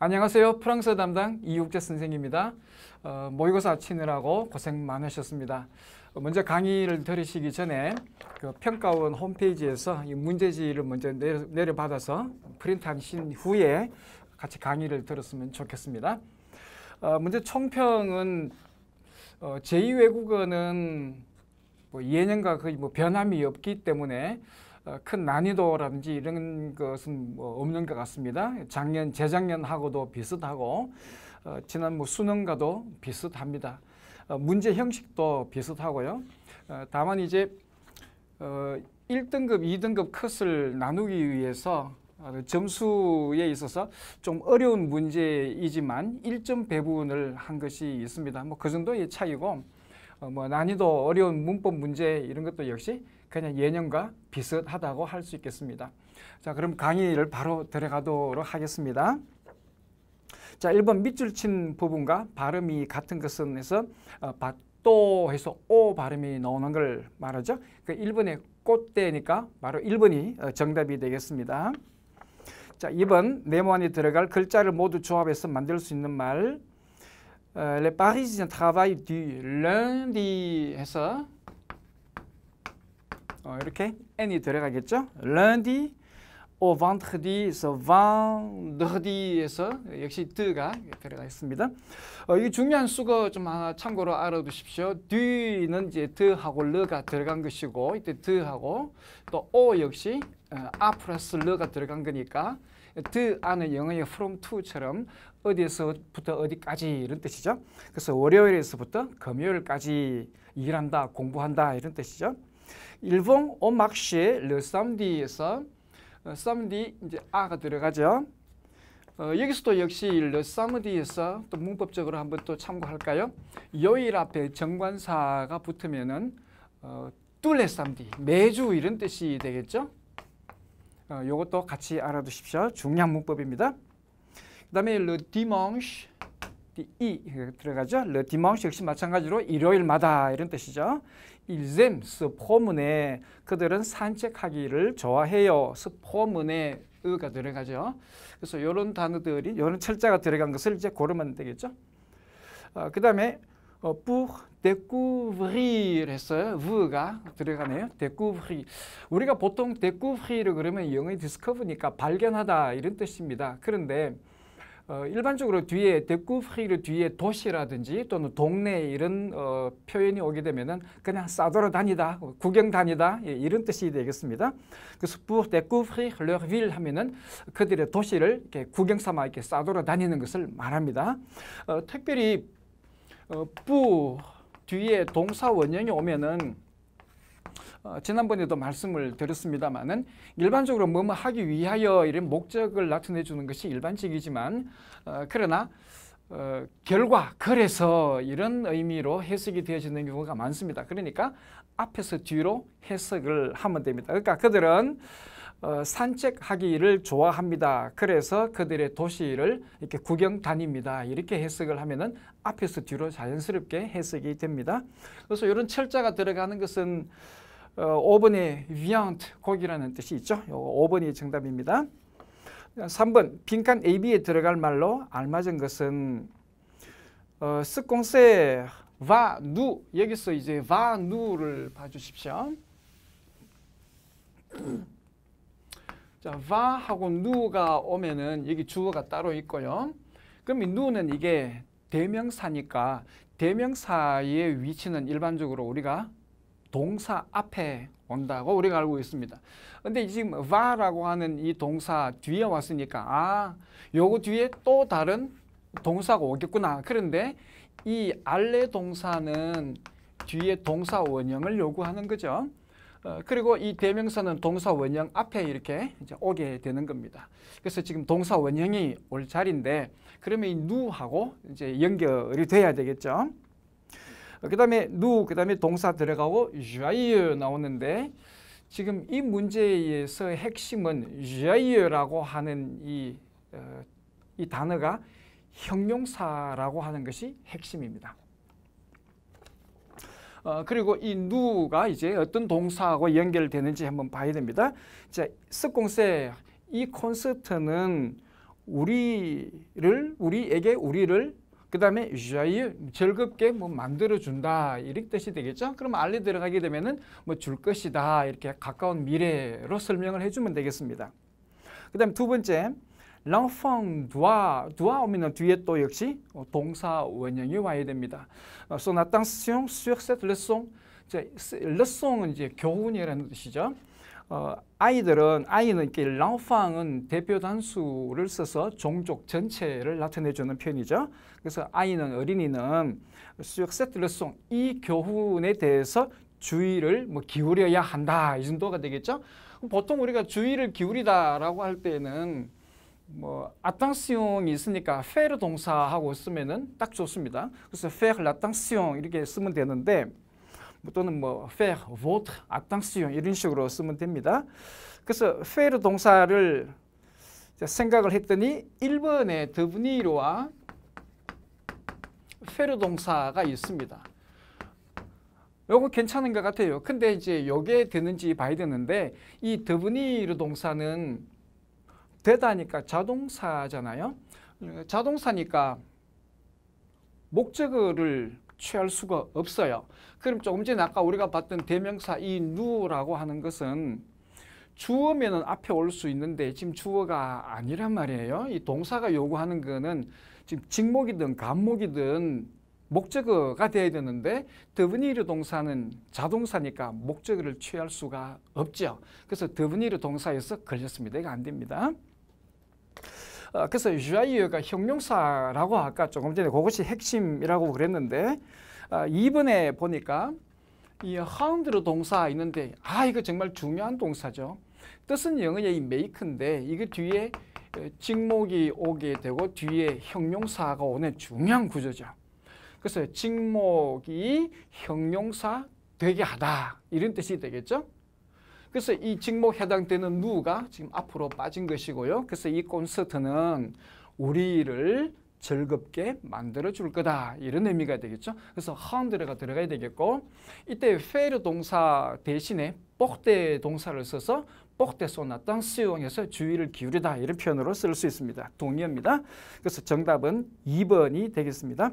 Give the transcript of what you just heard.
안녕하세요. 프랑스 담당 이육재 선생입니다. 어, 모의고사 치느라고 고생 많으셨습니다. 어, 먼저 강의를 들으시기 전에 그 평가원 홈페이지에서 이 문제지를 먼저 내려, 받아서 프린트하신 후에 같이 강의를 들었으면 좋겠습니다. 어, 먼저 총평은 어, 제2외국어는 뭐 예년과 거의 뭐 변함이 없기 때문에 어, 큰 난이도라든지 이런 것은 뭐 없는 것 같습니다. 작년, 재작년하고도 비슷하고 어, 지난 뭐 수능과도 비슷합니다. 어, 문제 형식도 비슷하고요. 어, 다만 이제 어, 1등급, 2등급 컷을 나누기 위해서 어, 점수에 있어서 좀 어려운 문제이지만 1점 배분을 한 것이 있습니다. 뭐 그 정도의 차이고 어, 뭐 난이도 어려운 문법 문제 이런 것도 역시 그냥 예년과 비슷하다고 할 수 있겠습니다. 자, 그럼 강의를 바로 들어가도록 하겠습니다. 자, 1번 밑줄 친 부분과 발음이 같은 것은 해서 어, 또 해서 오 발음이 나오는 걸 말하죠. 그 1번의 꽃대니까 바로 1번이 어, 정답이 되겠습니다. 자, 2번 네모 안에 들어갈 글자를 모두 조합해서 만들 수 있는 말 l 어, 네, e p a r i s i e n t r a v a i l l e du lundi 해서 어, 이렇게 n이 들어가겠죠? lundi au vendredy에서 vendredy에서 역시 드가 들어가 있습니다. 어, 이 중요한 수거 좀 하나 참고로 알아두십시오. 뒤는 이제 드하고 르가 들어간 것이고 이때 드하고 또 o 역시 어, 아 플러스 르가 들어간 거니까 드 안에 영어의 from to처럼 어디에서부터 어디까지 이런 뜻이죠. 그래서 월요일에서부터 금요일까지 일한다, 공부한다 이런 뜻이죠. 일본 오막시 르삼디에서 르디 어, 이제 아가 들어가죠. 어, 여기서도 역시 르삼디에서 또 문법적으로 한번 또 참고할까요? 요일 앞에 정관사가 붙으면은 어, 뚜레삼디 매주 이런 뜻이 되겠죠. 어, 이것도 같이 알아두십시오. 중요한 문법입니다. 그 다음에 르디몽시 이 그 들어가죠. 르 디마우시 역시 마찬가지로 일요일마다 이런 뜻이죠. 일잼 스포문에 그들은 산책하기를 좋아해요. 스포문에 의가 들어가죠. 그래서 이런 단어들이 이런 철자가 들어간 것을 이제 고르면 되겠죠. 어, 그 다음에 어, pour découvrir 했어 v가 들어가네요. découvrir. 우리가 보통 découvrir 그러면 영어의 discover니까 발견하다 이런 뜻입니다. 그런데 어, 일반적으로 뒤에 데쿠프리를 뒤에 도시라든지 또는 동네 이런 어, 표현이 오게 되면은 그냥 싸돌아 다니다, 구경 다니다 예, 이런 뜻이 되겠습니다. 그래서 pour d é c 하면은 그들의 도시를 이렇게 구경 삼아 이렇게 싸돌아 다니는 것을 말합니다. 어, 특별히 어, p 뒤에 동사 원형이 오면은 어, 지난번에도 말씀을 드렸습니다만은 일반적으로 뭐뭐 하기 위하여 이런 목적을 나타내 주는 것이 일반적이지만 어, 그러나 어, 결과 그래서 이런 의미로 해석이 되어지는 경우가 많습니다. 그러니까 앞에서 뒤로 해석을 하면 됩니다. 그러니까 그들은 어, 산책하기를 좋아합니다. 그래서 그들의 도시를 이렇게 구경 다닙니다. 이렇게 해석을 하면은 앞에서 뒤로 자연스럽게 해석이 됩니다. 그래서 이런 철자가 들어가는 것은 어, 5번에 v i a 고기라는 뜻이 있죠. 요거 5번이 정답입니다. 3번 빈칸 AB에 들어갈 말로 알맞은 것은 스콩세 어, 와누 여기서 이제 와누를 봐주십시오. 자, 와하고 누가 오면은 여기 주어가 따로 있고요. 그럼 이 누는 이게 대명사니까 대명사의 위치는 일반적으로 우리가 동사 앞에 온다고 우리가 알고 있습니다. 근데 지금 va라고 하는 이 동사 뒤에 왔으니까 아, 요거 뒤에 또 다른 동사가 오겠구나. 그런데 이 알레 동사는 뒤에 동사 원형을 요구하는 거죠. 어, 그리고 이 대명사는 동사 원형 앞에 이렇게 오게 되는 겁니다. 그래서 지금 동사 원형이 올 자리인데 그러면 이 누하고 이제 연결이 돼야 되겠죠. 그다음에 누 그다음에 동사 들어가고 자이 나오는데 지금 이 문제에서 핵심은 자이라고 하는 이, 어, 이 단어가 형용사라고 하는 것이 핵심입니다. 어, 그리고 이 누가 이제 어떤 동사하고 연결되는지 한번 봐야 됩니다. 자, 습공세 이 콘서트는 우리를 우리에게 우리를 그 다음에 자유 즐겁게 뭐 만들어준다 이런 뜻이 되겠죠. 그럼 알리 들어가게 되면뭐줄 것이다 이렇게 가까운 미래로 설명을 해주면 되겠습니다. 그 다음 두 번째 l e n f a n 오면 뒤에 또 역시 동사 원형이 와야 됩니다. Son a t t e n t i 레송은 이제 교훈이라는 뜻이죠. 어, 아이들은 아이는 이렇게 랑팡은 대표 단수를 써서 종족 전체를 나타내주는 표현이죠. 그래서 아이는 어린이는 수역세트르송 이 교훈에 대해서 주의를 뭐 기울여야 한다 이 정도가 되겠죠. 보통 우리가 주의를 기울이다라고 할 때는 뭐 아탕시옹이 있으니까 페르 동사하고 쓰면은 딱 좋습니다. 그래서 페르 라탕시옹 이렇게 쓰면 되는데 또는 뭐 faire votre attention 이런 식으로 쓰면 됩니다. 그래서 faire 동사를 생각을 했더니 1번에 드브니로와 faire 동사가 있습니다. 요거 괜찮은 것 같아요. 근데 이제 요게 되는지 봐야 되는데 이 드브니르 동사는 되다니까 자동사잖아요. 자동사니까 목적어를 취할 수가 없어요. 그럼 조금 전에 아까 우리가 봤던 대명사 이 누라고 하는 것은 주어면은 앞에 올 수 있는데 지금 주어가 아니란 말이에요. 이 동사가 요구하는 거는 지금 직목이든 간목이든 목적어가 돼야 되는데 더브니르 동사는 자동사니까 목적어를 취할 수가 없죠. 그래서 더브니르 동사에서 걸렸습니다. 이거 안 됩니다. 어, 그래서 유아이어가 형용사라고 아까 조금 전에 그것이 핵심이라고 그랬는데 어, 이번에 보니까 이 하운드로 동사 있는데 아 이거 정말 중요한 동사죠. 뜻은 영어의 이 m a k 인데 이게 뒤에 어, 직목이 오게 되고 뒤에 형용사가 오는 중요한 구조죠. 그래서 직목이 형용사 되게 하다 이런 뜻이 되겠죠. 그래서 이 직목 해당되는 누가 지금 앞으로 빠진 것이고요. 그래서 이 콘서트는 우리를 즐겁게 만들어 줄 거다 이런 의미가 되겠죠. 그래서 하운드레가 들어가야 되겠고 이때 페르 동사 대신에 뽀대 동사를 써서 뽀대소나 땅스용해서 주의를 기울이다 이런 표현으로 쓸 수 있습니다. 동의합니다. 그래서 정답은 2번이 되겠습니다.